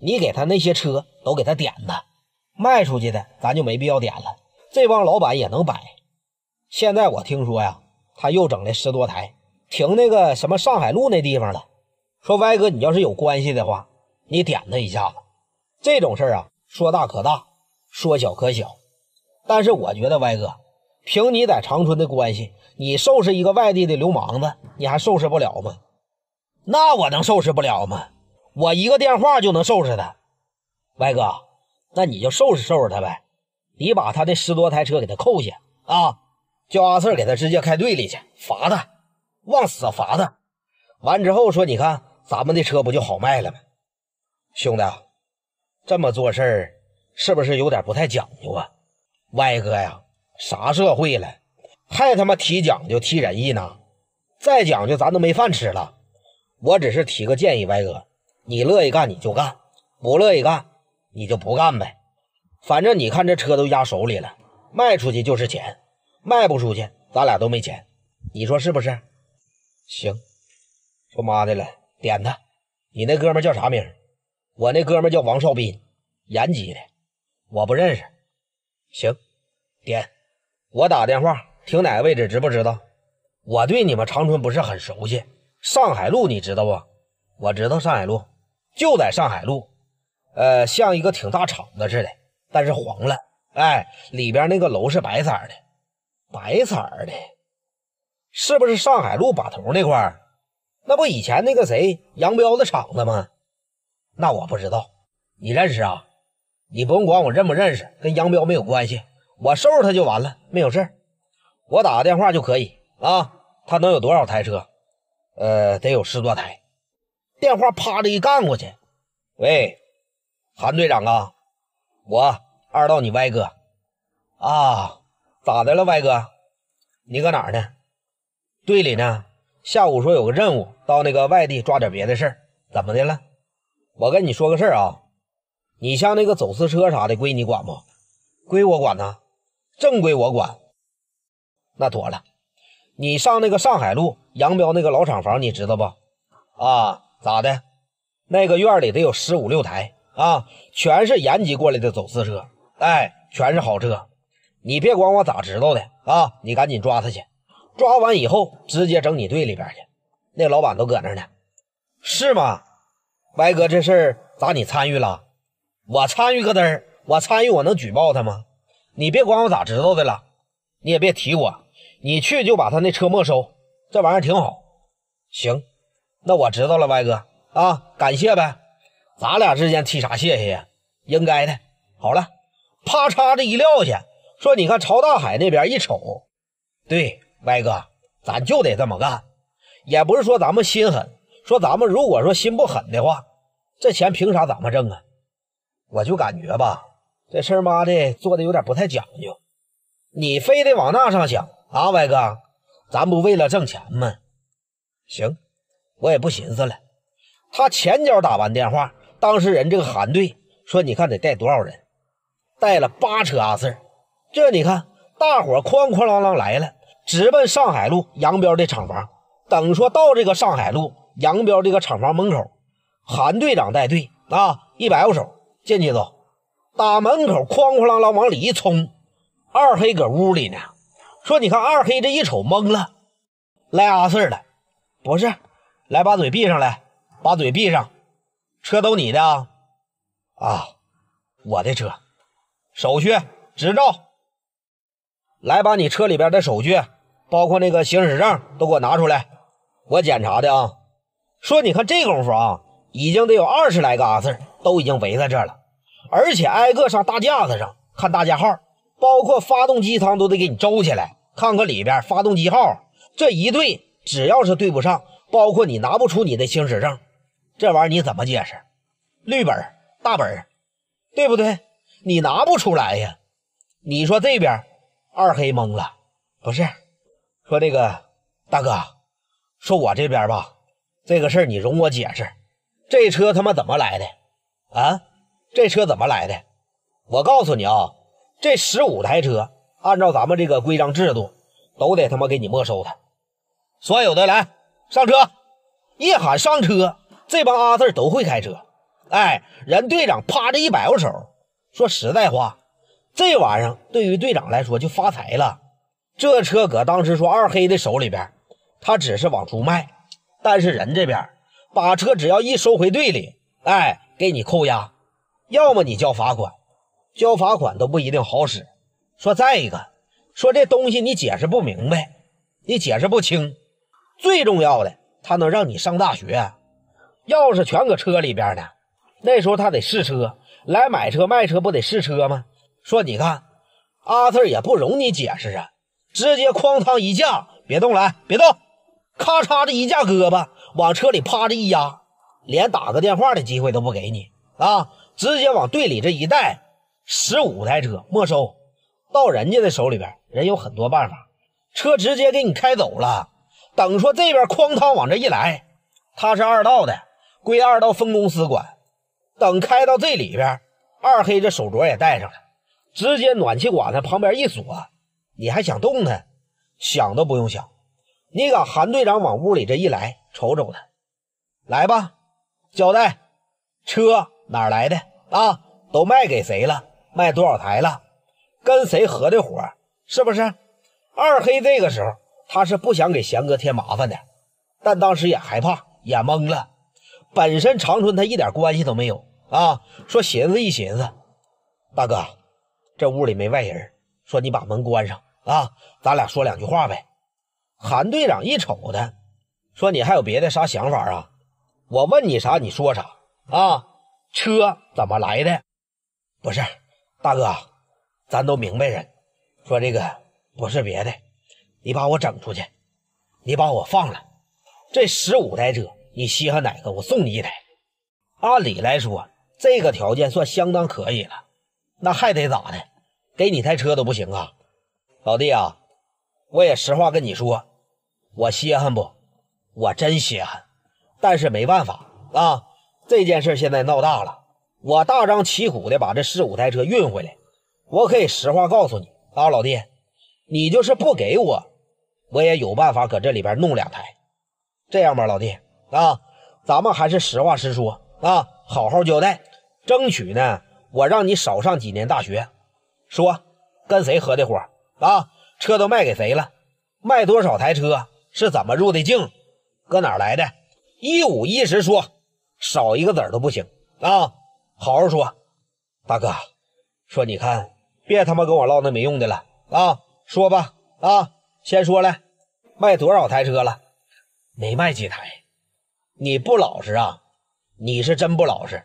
你给他那些车都给他点的，卖出去的咱就没必要点了。这帮老板也能摆。现在我听说呀，他又整了十多台，停那个什么上海路那地方了。说歪哥，你要是有关系的话，你点他一下子。这种事儿啊，说大可大，说小可小。但是我觉得歪哥，凭你在长春的关系，你收拾一个外地的流氓子，你还收拾不了吗？那我能收拾不了吗？我一个电话就能收拾他，歪哥，那你就收拾收拾他呗，你把他的十多台车给他扣下啊，叫阿四给他直接开队里去罚他，往死罚他，完之后说你看咱们的车不就好卖了吗？兄弟，这么做事儿是不是有点不太讲究啊？歪哥呀，啥社会了，还他妈提讲究提仁义呢？再讲究咱都没饭吃了。我只是提个建议，歪哥。你乐意干你就干，不乐意干你就不干呗。反正你看这车都压手里了，卖出去就是钱，卖不出去咱俩都没钱。你说是不是？行，说妈的了，点他。你那哥们叫啥名？我那哥们叫王少斌，延吉的，我不认识。行，点。我打电话，停哪个位置知不知道？我对你们长春不是很熟悉。上海路你知道不？我知道上海路。就在上海路，呃，像一个挺大厂子似的，但是黄了。哎，里边那个楼是白色的，白色的，是不是上海路把头那块？那不以前那个谁杨彪的厂子吗？那我不知道，你认识啊？你不用管我认不认识，跟杨彪没有关系，我收拾他就完了，没有事，我打个电话就可以啊。他能有多少台车？呃，得有十多台。电话啪的一干过去，喂，韩队长啊，我二道你歪哥啊，咋的了，歪哥？你搁哪儿呢？队里呢。下午说有个任务，到那个外地抓点别的事儿。怎么的了？我跟你说个事儿啊，你像那个走私车啥的，归你管不？归我管呢，正归我管。那妥了，你上那个上海路杨彪那个老厂房，你知道不？啊。咋的？那个院里得有十五六台啊，全是延吉过来的走私车，哎，全是好车。你别管我咋知道的啊，你赶紧抓他去，抓完以后直接整你队里边去。那老板都搁那呢，是吗？歪哥，这事儿咋你参与了？我参与个嘚儿，我参与我能举报他吗？你别管我咋知道的了，你也别提我。你去就把他那车没收，这玩意儿挺好。行。那我知道了，歪哥啊，感谢呗，咱俩之间提啥谢谢呀？应该的。好了，啪嚓这一撂下，说你看朝大海那边一瞅，对，歪哥，咱就得这么干。也不是说咱们心狠，说咱们如果说心不狠的话，这钱凭啥咱们挣啊？我就感觉吧，这事儿妈的做的有点不太讲究，你非得往那上想啊，歪哥，咱不为了挣钱吗？行。我也不寻思了，他前脚打完电话，当事人这个韩队说：“你看得带多少人？”带了八车阿四这你看大伙哐哐啷啷来了，直奔上海路杨彪的厂房。等说到这个上海路杨彪这个厂房门口，韩队长带队啊，一摆手进去走，打门口哐哐啷啷往里一冲。二黑搁屋里呢，说：“你看二黑这一瞅懵了，来阿四了，不是？”来把嘴闭上，来把嘴闭上，车都你的啊，啊，我的车，手续、执照，来把你车里边的手续，包括那个行驶证都给我拿出来，我检查的啊。说你看这功夫啊，已经得有二十来个阿四都已经围在这了，而且挨个上大架子上看大架号，包括发动机舱都得给你周起来，看看里边发动机号，这一对只要是对不上。包括你拿不出你的行驶证，这玩意儿你怎么解释？绿本大本对不对？你拿不出来呀！你说这边二黑懵了，不是说这个大哥，说我这边吧，这个事儿你容我解释。这车他妈怎么来的啊？这车怎么来的？我告诉你啊，这十五台车按照咱们这个规章制度，都得他妈给你没收它，所有的来。上车！一喊上车，这帮阿四都会开车。哎，人队长啪着一摆握手，说实在话，这玩意儿对于队长来说就发财了。这车搁当时说二黑的手里边，他只是往出卖，但是人这边把车只要一收回队里，哎，给你扣押，要么你交罚款，交罚款都不一定好使。说再一个，说这东西你解释不明白，你解释不清。最重要的，他能让你上大学。钥匙全搁车里边呢。那时候他得试车，来买车卖车不得试车吗？说你看，阿四也不容你解释啊，直接哐当一架，别动来，别动，咔嚓的一架胳膊，往车里趴着一压，连打个电话的机会都不给你啊，直接往队里这一带，十五台车没收到人家的手里边，人有很多办法，车直接给你开走了。等说这边哐当往这一来，他是二道的，归二道分公司管。等开到这里边，二黑这手镯也戴上了，直接暖气管子旁边一锁，你还想动弹？想都不用想，你敢韩队长往屋里这一来，瞅瞅他，来吧，交代，车哪来的啊？都卖给谁了？卖多少台了？跟谁合的伙？是不是？二黑这个时候。他是不想给贤哥添麻烦的，但当时也害怕，也懵了。本身长春他一点关系都没有啊。说寻思一寻思，大哥，这屋里没外人，说你把门关上啊，咱俩说两句话呗。韩队长一瞅他，说你还有别的啥想法啊？我问你啥你说啥啊？车怎么来的？不是，大哥，咱都明白人，说这个不是别的。你把我整出去，你把我放了，这十五台车你稀罕哪个，我送你一台。按理来说，这个条件算相当可以了，那还得咋的？给你台车都不行啊，老弟啊，我也实话跟你说，我稀罕不？我真稀罕，但是没办法啊，这件事现在闹大了，我大张旗鼓的把这十五台车运回来，我可以实话告诉你啊，老弟，你就是不给我。我也有办法搁这里边弄两台，这样吧，老弟啊，咱们还是实话实说啊，好好交代，争取呢，我让你少上几年大学。说，跟谁合的伙啊？车都卖给谁了？卖多少台车？是怎么入的境？搁哪儿来的？一五一十说，少一个子儿都不行啊！好好说，大哥，说你看，别他妈跟我唠那没用的了啊！说吧啊！先说了，卖多少台车了？没卖几台。你不老实啊！你是真不老实。